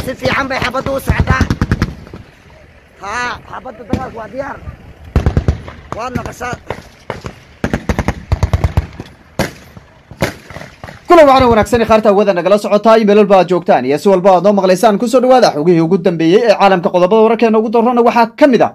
si fiican bay xabaddu u socdaa haa xabadda dagaalku waa diyaar waad naqashaa kulan waxaana wanaagsan khaarta hawada nagala socotaa meel ba aad joogtaan iyo si walba aad noo maqlaysaan kusoo dhawaada xogihii ugu dambeeyey ee caalamka qodobada wararkeena ugu darrona waxaa ka mid a ah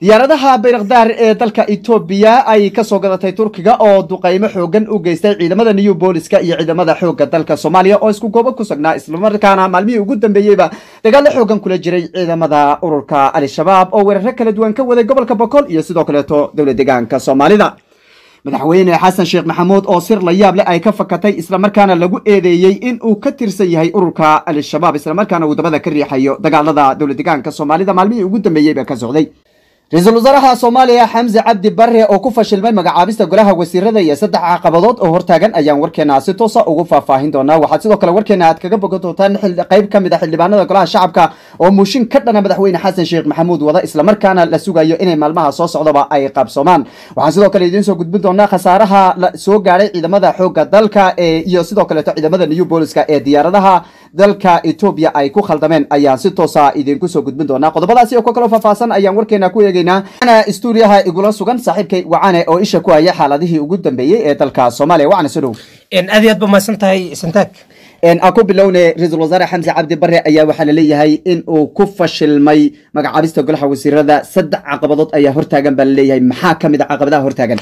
diyaaradaha bayraqdaar ee dalka etoobiya ay kasoo gadatay turkiga oo duqeymo xoogan u geystay ciidamada new booliska iyo ciidamada xoogga dalka soomaaliya oo isku goobo ku sugnaa islamarkaana maalmihii ugu dambeeyeyba dagaalo xoogan kula jiray ciidamada ururka al-shabaab oo weeraro kala duwan ka waday gobolka bokool iyo sidoo kaleeto dowla deegaanka soomaalida madaxweyne xasan sheekh maxamuud oo sir la yaab leh ay ka fakatay islamarkaana lagu eedeeyey in uu ka tirsan yahay ururka al-shabaab islamarkaana dabada ka riixayo dagaalada dowla deegaanka soomaalida maalmihii ugu dambeeyeyba ka socday ra-iisul wasaaraha soomaaliya xamse cabdi bare oo ku fashilmay magacaabista golaha wasiirada iyo saddex caqabadood oo hortaagan ayaan warkeenna si toosa ah ugu faahfaahin doonaa waxaad sidoo kale warkeenna aad kaga bogan doontaan qayb ka mid a ah xildhibaanada golaha shacabka oo mushin ka dhana madaxweyne xasan sheekh maxamuud wada islamarkaana la sugayo inay maalmaha soo socdaba ay qaabsoomaan waxaan sidoo kale idiin soo gudbin doonaa khasaaraha soo gaadhay ciidamada xoogga dalka iyo sidoo kaleeto ciidamada new booliska ee diyaaradaha dalka etoobiya ay ku khaldameen ayaan si toosa ah idiinku soo gudbin doonaa qodobadaasi oo ka kaloo faahfaahsan ayaan warkeenna ku eeg sheegaynaa stuudiyaha igula sugan saaxiibkay wacane oo isha ku haya xaaladihii ugu dambeeyey ee dalka soomaaliya wacane soo dhow aad iy aad ba mahadsan tahay santaag aku bilowne ra-iisul wasaare xamse cabdi bare ayaa waxaa la leeyahay in uu ku fashilmay magacaabista golaha wasiirada saddex caqabadood ayaa hortaagan baa leeyahay maxaa ka mid a ah caqabadaha hortaagan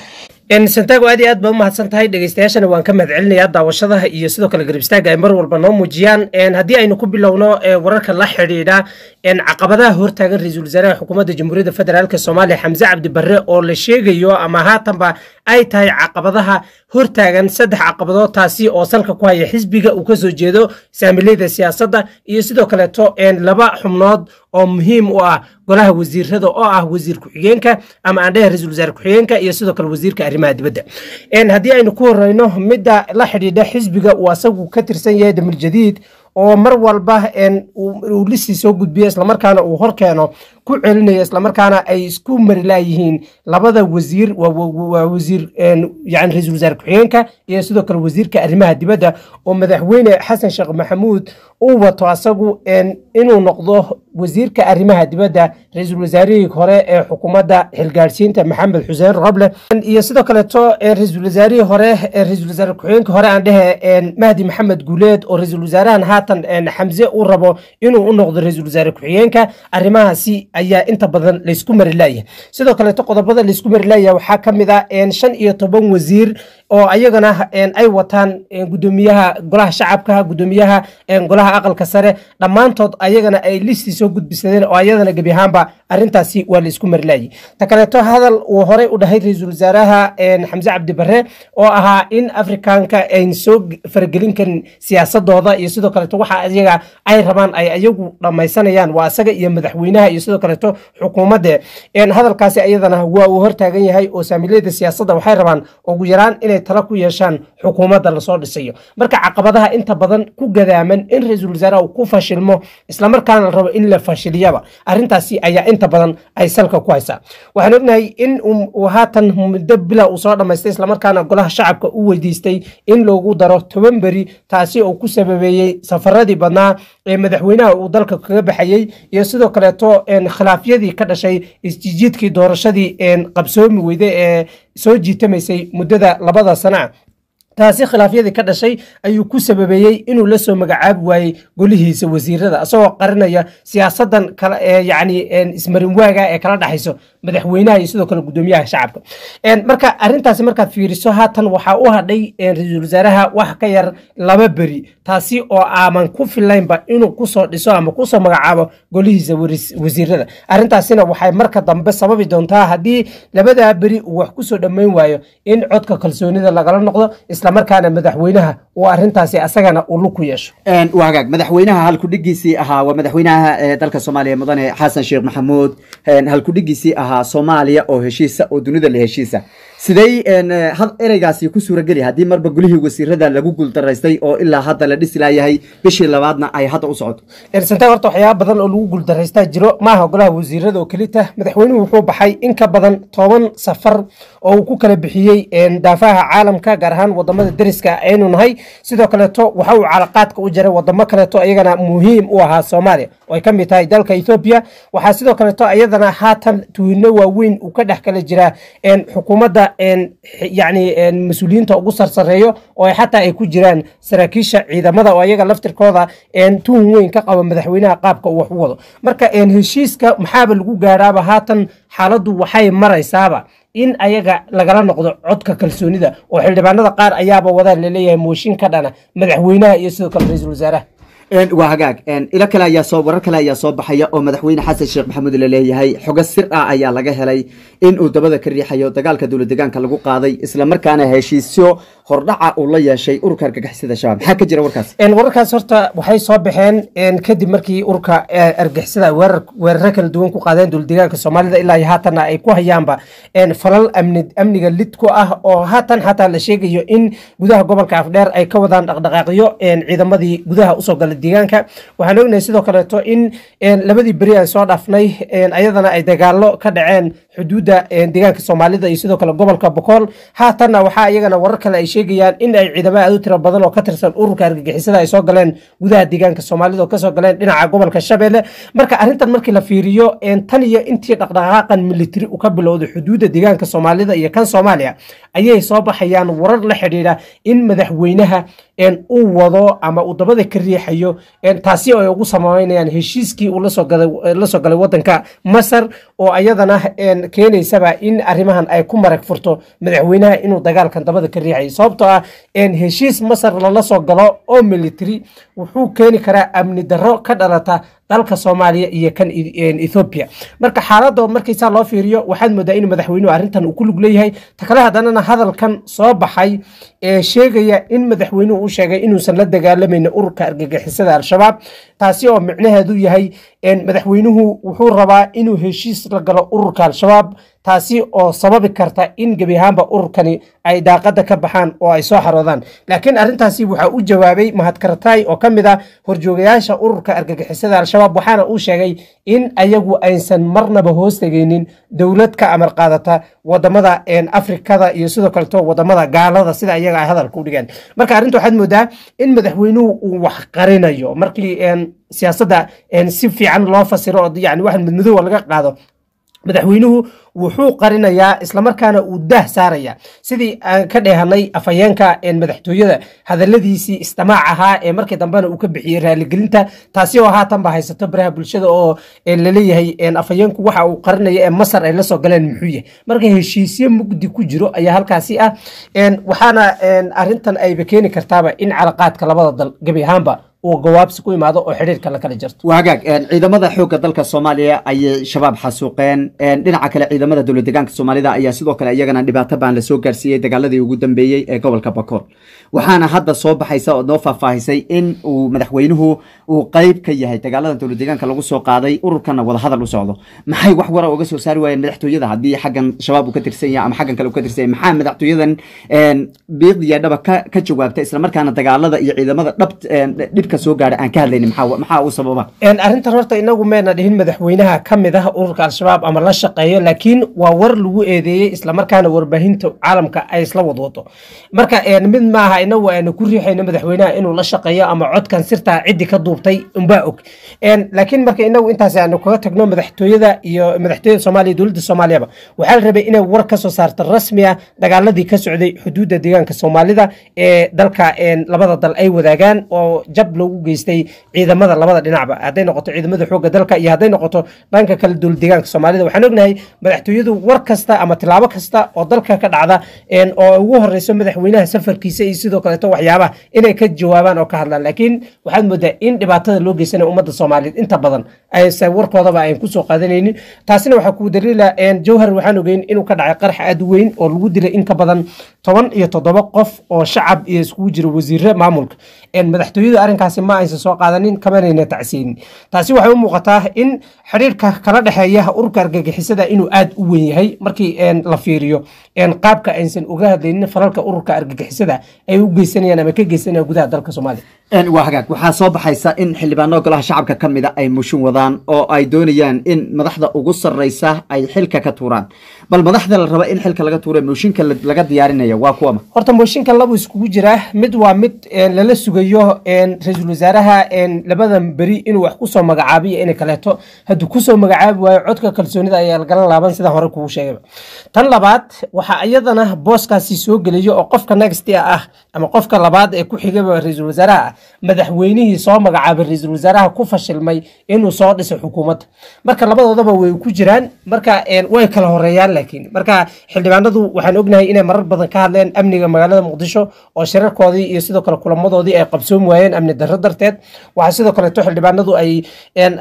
santago aad iyo aad ba u mahadsan tahay dhegeystayaashana waan ka mahad celinayaa daawashadaha iyo sidoo kale garabistaaga ay mar walba noo muujiyaan haddii aynu ku bilowno wararka la xidhiidha caqabadaha hortaagan ra-iisul wasaaraha xukuumadda jamhuuriyadda federaalk soomaaliya xamse cabdibarre oo la sheegayo ama haatanba ay tahay caqabadaha hortaagan saddex caqabadood taasi oo salka ku haya xisbiga uu kasoo jeedo saamilyada siyaasadda iyo sidoo kaleeto laba xubnood oo muhiim u ah golaha wasiirada oo ah wasiir ku-xigeenka ama aan dheh ra-isul wasaare ku-xigeenka iyo sidoo kale wasiirka arrimaha dibadda haddii aynu ku horeyno midda la xidhiidha xisbiga uu asagu ka tirsan yahay damil jadiid oo mar walba uu lisii soo gudbiyo islamarkaana uu horkeeno ku celinaya islamarkaana ay isku marilaayihiin labada wasiir waa wasiir yani ra-iisul wasaare ku-xigeenka iyo sidoo kale wasiirka arrimaha dibadda oo madaxweyne xasan sheekh maxamuud u wato asagu inuu noqdo wasiirka arrimaha dibadda ra-iisul wasaarihii hore ee xukuumadda xilgaadhsiinta maxamed xuseen roble iyo sidoo kaleto ra-iisul wasaarihii hore ra-isul wasaare ku-xigeenka hore aan dhehe mahdi maxamed guuleed oo ra-isul wasaarahan haatan xamse u rabo inuu u noqdo ra-isul wasaare ku-xigeenka arrimahaasi ayaa inta badan laysku marilaya sidoo kaleeto qodobada laysku marilaya waxaa ka mid ah shan iyo toban wasiir oo ayagana ay wataan gudoomiyaha golaha shacabka gudoomiyaha golaha aqalka sare dhammaantood ayagana ay listii soo gudbisadeen oo ayadana gebi ahaanba arintaasi waa laisku marlayi ta kaleeto hadal uu horey u dhahay ra-iisul wasaaraha xamse cabdi oo ahaa in afrikaanka ayn soo faragelin karin siyaasadooda iyo sidoo kaleeto waxa iyaga ay rabaan ay iyagu dhammaysanayaan waa isaga iyo madaxweynaha iyo sidoo kaleeto xukuumadde hadalkaasi iyadana waa uu hortaagan yahay oo saamiileyda siyaasadda waxay rabaan ugu yaraan inay tala ku yeeshaan xukuumadda lasoo dhisayo marka caqabadaha inta badan ku gadaaman in ra-iisul wasaaraha ku fashilmo islamarkaana rabo in la fashiliyaba arintaasi ayaa inta inta badan ay salka ku haysaa waxaan ognahay in um haatan muddo bila uu soo dhamaystay islamarkaana golaha shacabka u weydiistay in loogu daro toban beri taasi oo ku sababeeyey safaradii badnaa ee madaxweynaha uu dalka kaga baxayey iyo sidoo kaleeto khilaafyadii ka dhashay isjijiidkii doorashadii qabsoomi weyde ee soo jiitamaysay muddada labada sana taasi khilaafyadii ka dhashay ayuu ku sababeeyey inuu la soo magacaabi waayey golihiisa wasiirada asagoo qarinaya siyaasadan kale ismarin waaga ee kala dhaxayso madaxweynaha iyo sidoo kale guddoomiyaha shacabka marka arrintaasi markaad fiiriso haatan waxaa u hadhay ra-iisul wasaaraha wax ka yar laba beri taasi oo aaman ku filaynba inuu kusoo dhiso ama kusoo magacaabo golihiisa wasiirada arrintaasina waxay marka dambe sababi doontaa haddii labadaa beri uu wax kusoo dhammayn waayo in codka kalsoonida lagala noqdo islamarkaana madaxweynaha uu arintaasi asagana uu lug ku yeesho waa hagaag madaxweynaha halkudhigiisii ahaa waa madaxweynaha dalka soomaaliya mudane xasan sheekh maxamuud halkudhigiisii ahaa soomaaliya oo heshiisa oo dunida la heshiisa sidey eh, ereygaasi ku suurageli haddii marba gulihii wasiirada lagu guuldaraystay oo ilaa hadda la dhisi laayahay bishii labaadna ay hadda u socoto ersante horta waxyaaba badan oo lagu guuldaraystaa jiro maaha golaha wasiirada oo kelita madaxweynuhu wuxuu baxay in ka badan toban safar oo uu ku kala bixiyey daafaha caalamka gaar ahaan wadamada deriska aynu nahay sidoo kaleeto waxa uu calaqaadka u jaray wadamo kaleeto iyagana muhiim u ahaa soomaaliya oo ay ka mid tahay dalka ethoobiya waxaa sidoo kaleeto iyadana haatan tuhino waaweyn uu ka dhex kala jiraa xukuumadda yani mas-uuliyiinta ugu sarsareeyo oo xataa ay ku jiraan saraakiisha ciidamada oo ayaga laftirkooda tuun weyn ka qaba madaxweynaha qaabka uu wax u wado marka heshiiska maxaaba lagu gaaraaba haatan xaaladdu waxay maraysaaba in ayaga lagala noqdo codka kalsoonida oo xildhibaanada qaar ayaaba wadaan laleeyahay mooshin ka dhana madaxweynaha iyo sidoo kale ra-iisul wasaaraha waa hagaag ilo kale ayaa soo warar kale ayaa soo baxaya oo madaxweyne xasan sheekh maxamuud laleeyahay xoga sir ah ayaa laga helay inuu dabada ka riixayo dagaalka dowladdegaanka lagu qaaday islamarkaana heshiisyo hordhaca uu la yeeshay ururka argagixisada shabaab maxaa ka jira warkaas wararkaas horta waxay soo baxeen kadib markii ururka argagixisada weeraro kala duwan ku qaadeen dowladdegaanka soomaalida ilaa iyo haatanna ay ku hayaanba falal amniga lid ku ah oo haatan xataa la sheegayo in gudaha gobolka afdheer ay ka wadaan dhaqdhaqaaqyo ciidamadii gudaha usoo galay deegaanka waxaan ognahay sidoo kaleeto in labadii beri aan soo dhaafnay ayadana ay dagaalo ka dhaceen xuduudda deegaanka soomaalida iyo sidoo kale gobolka bokool haatanna waxaa iyagana warar kale ay sheegayaan in ay ciidamo aad u tiro badan oo ka tirsan ururka argagixisada ay soo galeen gudaha deegaanka soomaalida oo kasoo galeen dhinaca gobolka shabeelle marka arrintan markii la fiiriyo tan iyo intii dhaqdhaqaaqan militari u ka bilowday xuduudda deegaanka soomaalida iyo kan soomaaliya ayay soo baxayaan warar la xidhiidha in madaxweynaha uu wado ama uu dabada ka riixayo taasi ay ugu samameynayaan heshiiskii uu la soo galay wadanka masar oo ayadana keenaysaba in arrimahan ay ku marag furto madaxweynaha inuu dagaalkan dabada ka riixayo sababtoo ah heshiis masar lala soo galo oo military wuxuu keeni karaa amni darro ka dhalata dalka soomaaliya iyo kan ethoobiya marka xaaladoo markaysaa loo fiiriyo waxaad moodaa in madaxweynuhu arrintan uu ku lug leeyahay takale haddanana hadalkan soo baxay ee sheegaya in madaxweynuhu uu sheegay inuusan la dagaalamayna ururka argagixisada al-shabaab taasi oo micnaheedu yahay madaxweynuhu wuxuu rabaa inuu heshiis la galo ururka ururkan shabaab taasi oo sababi karta in gebi ahaanba ururkani ay daaqada ka baxaan oo ay soo xaroodaan laakiin arrintaasi waxaa u jawaabay mahadkartaay oo ka mid ah horjoogayaasha ururka argagixisada al-shabaab waxaana uu sheegay in ayagu aysan marnaba hoos tegeynin dowlad ka amar qaadata wadamada afrikada iyo sidoo kaleto wadamada gaalada sida iyaga ay hadalka u dhigeen marka arrinta waxaad moodaa in madaxweynuhu uu wax qarinayo markii siyaasada si fiican loo fasiro oo yani madmadowa laga qaado madaxweynuhu wuxuu qarinayaa islamarkaana uu daah saaraya sidii aan ka dheehanay afhayeenka madaxtooyada hadaladiisii istamaac ahaa ee markii dambena uu ka bixiyey raaligelinta taasi oo haatanba haysato baraha bulshada oo laleeyahay afhayeenku waxa uu qarinaya ee masar ay lasoo galeen muxuuyahy marka heshiisyo mugdi ku jiro ayaa halkaasi ah waxaana arintan ayba keeni kartaaba in calaqaadka labada dal gebi ahaanba oo gawaabsi ku imaado oo xidhiirka la kala jirto waa ciidamada xoogga dalka soomaaliya ayay shabaab xasuuqeen dhinaca kale ciidamada dowla deegaanka soomaalida ayaa sidoo kale iyagana dhibaato baan la gaarsiiyey dagaaladii ugu dambeeyey ee gobolka bakool waxaana hadda soo baxaysa oo noo faahfaahisay in uu madaxweynuhu uu qayb ka yahay dagaalada dowla deegaanka lagu soo qaaday ururkana wadahadal u socdo maxay wax wara uga soo saari waayeen madaxtooyada haddii xaggan shabaab uu ka tirsan yahay ama xaggan kale uu ka tirsan yahay maxaa madaxtooyadan biiq yeedhaba ka jawaabta islamarkaana dagaalada iyo ciidamada dhab dhibka ka soo aan ka hadlayna maxaa u sababa arrintan horta inagu meena dhihin madaxweynaha ka mid ah ururka al-shabaab ama la shaqeeyo laakiin waa war lagu eedeeyey islamarkaana warbaahinta caalamka ay isla wadwado marka mid maaha inagu aanu ku riixayno madaxweynaha inuu la shaqeeyo ama codkan sirtaa ciddi ka duubtay unbaa og laakiin marka inagu intaas aanu kaga tagno madaxtooyada iyo madaxtooyada soomaaliya dowladda soomaaliyaba waxaa la rabay inay war kasoo soo saarto rasmi ah dagaaladii ka socday xuduudda deegaanka soomaalida ee dalka labada dal ay wadaagaan oo jab loogu geystay ciidamada labada dhinacba hadday noqoto ciidamada xoogga dalka iyo hadday noqoto dhanka kala duul deegaanka soomaalida waxaan ognahay madaxtooyadu war kasta ama tilaabo kasta oo dalka ka dhacda oo ugu horeyso madaxweynaha safarkiisa iyo sidoo kaleeto waxyaabaha inay ka jawaabaan oo ka hadlaan laakiin waxaad moodaa in dhibaatada loo geysana ummadda soomaaliyeed inta badan aysan warkoodaba ayn kusoo qaadanaynin taasina waxaa kuu daliila ah, jawhar waxaan ogeyn inuu ka dhacay qarax aad weyn oo lagu dilay in badan toban iyo toddoba qof oo shacab iyo iskugu jira wasiire maamulka madaxtooyadu arrinka markaasi ma aysan soo qaadanin kamanayna tacsiinin taasi waxay u muuqataa in xidhiirka kala dhexeeya urka argagixisada inuu aad u weyn yahay markii la fiiriyo qaabka aysan uga hadlaynin falalka ururka argagixisada ay u geysanayaan ama ka geysanayaan gudaha dalka soomaaliya waa hagaag waxaa soo baxaysa in xildhibaano golaha shacabka ka mida ah ay mushin wadaan oo ay doonayaan in madaxda ugu sarreysa ay xilka ka tuuraan bal madaxda la raba in xilka laga tuura mooshinka laga diyaarinaya waa kuwama horta mooshinka labu iskugu jira mid waa mid lala sugayo ra-iisul wasaaraha labadan beri inuu wax kusoo magacaabiyo inay kaleeto hadduu kusoo magacaabi waayo codka kalsoonida ayaa lagala laaban sida hore kugu sheegayba tan labaad waxaa iyadana booskaasi soo gelaya oo qofka nextia ah ama qofka labaad ee ku xigaba ra-iisul wasaaraha madaxweynihii soo magacaabay ra-iisul wasaaraha ku fashilmay inuu soo dhisay xukuumadda marka labadoodaba way ku jiraan marka way kala horeeyaan laakiin marka xildhibaanadu waxaan ognahay inay marar badan ka hadleen amniga magaalada muqdisho oo shirarkoodii iyo sidoo kale kulamadoodii ay qabsoom waayeen amni darro darteed waxaa sidoo kaleeto xildhibaanadu ay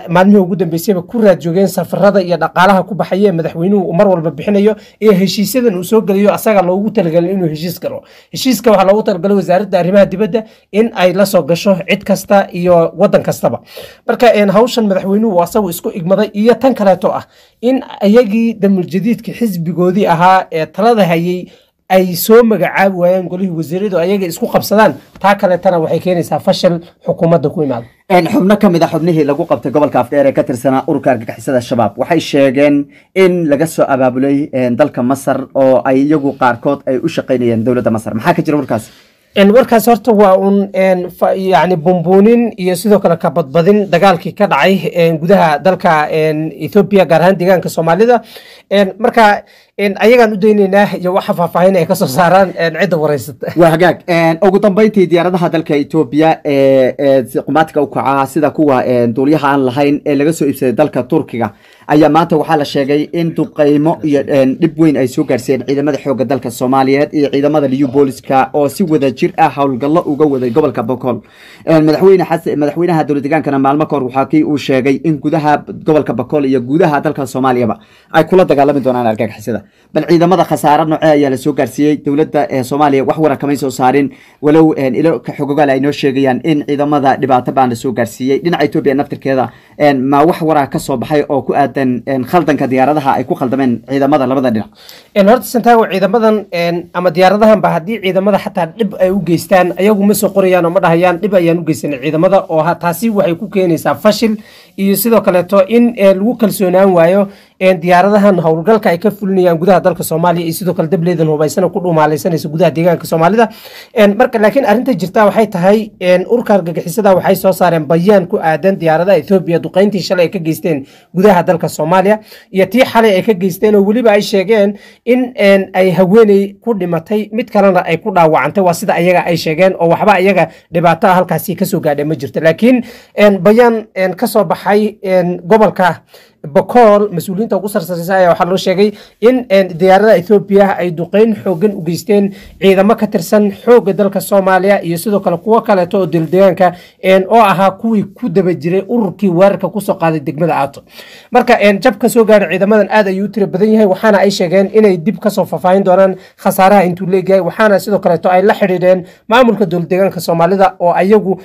maalmihii ugu dambeysayba ku raad joogeen safarada iyo dhaqaalaha ku baxaya ee madaxweynuhu mar walba bixinayo iyo heshiisyadan uu soo geliyo asaga loogu talagelin inuu heshiis galo heshiiska waxaa loogu talagalay wasaaradda arrimaha dibadda in ay la soo gasho cid kasta iyo waddan kastaba marka hawshan madaxweynuhu asagu isku igmaday iyo tan kaleeto ah in iyagii damuljadiidka xisbigoodii ahaa ee talada hayay ay soo magacaabi waayaan golihii wasiiradu ayaga isku qabsadaan taa kaletana waxay keenaysaa fashil xukuumadda ku imaada xubno ka mid a ah xubnihii lagu qabtay gobolka afdheer ee ka tirsanaa ururka argagixisada shabaab waxay sheegeen in laga soo abaabulay dalka masar oo ay iyagu qaarkood ay u shaqaynayeen dowladda masar maxaa ka jira warkaas warkaas horta waa un yani bumbuunin iyo sidoo kale kabadbadin dagaalkii ka dhacay gudaha dalka ethoobiya gaar ahaan deegaanka soomaalida marka ayagaan u daynaynaa iyo waxa faahfaahin ay kasoo saaraan cidda wareysata waa hagaag ugu dambeyntii diyaaradaha dalka etoobiya ee qumaadka u kacaa sida kuwa duulyaha aan lahayn ee laga soo iibsaday dalka turkiga ayaa maanta waxaa la sheegay in duqeymo iyo dhib weyn ay soo gaarsiiyeen ciidamada xooga dalka soomaaliyeed iyo ciidamada liyu booliska oo si wada jir ah howlgallo uga waday gobolka bokool madaxweynaha dowladeegaankana maalmo kahor waxaa kii uu sheegay in gudaha gobolka bokool iyo gudaha dalka soomaaliyaba ay kula dagaalami doonaan argagixisada bal ciidamada khasaare noocee ayaa la soo gaarsiiyey dowladda soomaaliya wax wara kamay soo saarin walow ilo xogogaal ay noo sheegayaan in ciidamada dhibaato baan la soo gaarsiiyey dhinaca etoobiya naftirkeeda ma wax waraa ka soo baxay oo ku aad horta santago ciidamadan ama diyaaradahan ba haddii ciidamada xataa dhib ay u geystaan ayagu ma qorayaan oo ma dhahayaan dhib ayaan u ciidamada oo taasi waxay ku keenaysaa fashil iyo sidoo kaleeto in lagu kalsoonaan waayo diyaaradahan howlgalka ay ka fulinayaan gudaha dalka soomaaliya iyo sidoo kale dableedan hubaysana ku dhumaalaysanaysa gudaha deegaanka soomaalida marka laakiin arrinta jirta waxay tahay urka argagixisada waxay soo saareen bayaan ku aadan diyaaradaha ethoobiya duqayntii shalay ay ka geysteen gudaha dalka soomaaliya iyo tii xalay ay ka geysteen oo weliba ay sheegeen in ay haweeney ku dhimatay mid kalena ay ku dhaawacantay waa sida ayaga ay sheegeen oo waxba ayaga dhibaato halkaasi kasoo gaadha ma jirto laakiin bayaan kasoo baxay gobolka bokool mas-uuliyiinta ugu sarsaarisa ayaa waxaa loo sheegay in eh, diyaarada ethoobiya ay duqeyn xoogan u geysteen ciidamo ka tirsan xoogga dalka soomaaliya iyo sidoo kale kuwo kaleeto oo dildeegaanka eh, oo ahaa kuwii ku daba jiray ururkii weerarka kusoo qaaday degmada aato marka eh, jabka soo gaara ciidamadan aad ayuu u tira badan yahay waxaana ay sheegeen inay dib kasoo faahfaahin doonaan khasaaraha intuu leegyahay waxaana sidoo kaleeto ay la xidhiidheen maamulka dowladdeegaanka soomaalida oo ayagu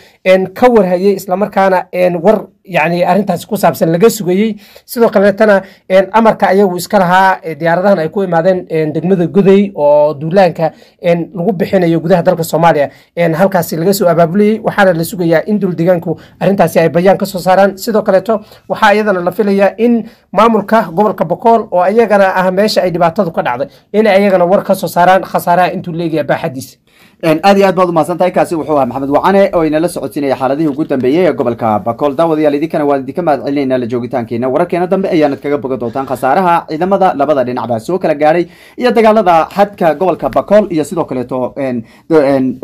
ka warhayay islamarkaana war yani arintaasi ku saabsan laga sugayey sidoo kaleetana amarka ayagu iska lahaa diyaaradahan ay ku imaadeen degmada goday oo duulaanka lagu bixinayo gudaha dalka soomaaliya halkaasi laga soo abaabulayey waxaana la sugayaa in duldegaanku arintaasi ay bayaan kasoo saaraan sidoo kaleeto waxaa iyadana la filaya in maamulka gobolka bokool oo ayagana ah meesha ay dhibaatadu ka dhacday in ayagana war kasoo saaraan khasaaraha intuu leegaya baaxadiisa aad iyo aad baad umahadsantahay kaasi wuxuu ahaa maxamed wacane oo inala socodsiinaya xaaladihii ugu dambeeyey ee gobolka bakool daawadayaal idinkana waan idinka mahad celinaynaa la joogitaankeena wararkeena dambe ayaanad kaga bogan doontaan khasaaraha ciidamada labada dhinacba soo kala gaadhay iyo dagaalada xadka gobolka bakool iyo sidoo kaleeto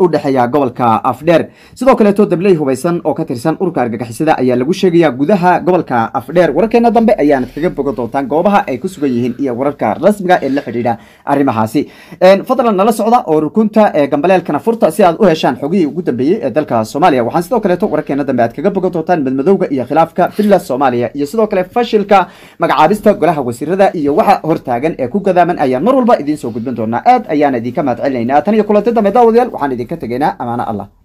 u dhexeeya gobolka afdheer sidoo kaleeto dabley hubaysan oo ka tirsan urka argagixisada ayaa lagu sheegaya gudaha gobolka afdheer wararkeena dambe ayaanad kaga bogan doontaan goobaha ay ku sugan yihiin iyo wararka rasmiga ee la xidhiidha arrimahaasi fadlan nala socda oo rukunta ee gambaleelka halkana furta si aad u heshaan xogihii ugu dambeeyey ee dalka soomaaliya waxaan sidoo kaleeto wararkeena dambe aad kaga bogan doontaan madmadowga iyo khilaafka fidla soomaaliya iyo sidoo kale fashilka magacaabista golaha wasiirada iyo waxa hortaagan ee ku gadaaman ayaan mar walba idiin soo gudbin doonaa aad ayaan idinka mahad celinaynaa tan iyo kulanti dambe daawadayaal waxaan idinka tegaynaa amaano allah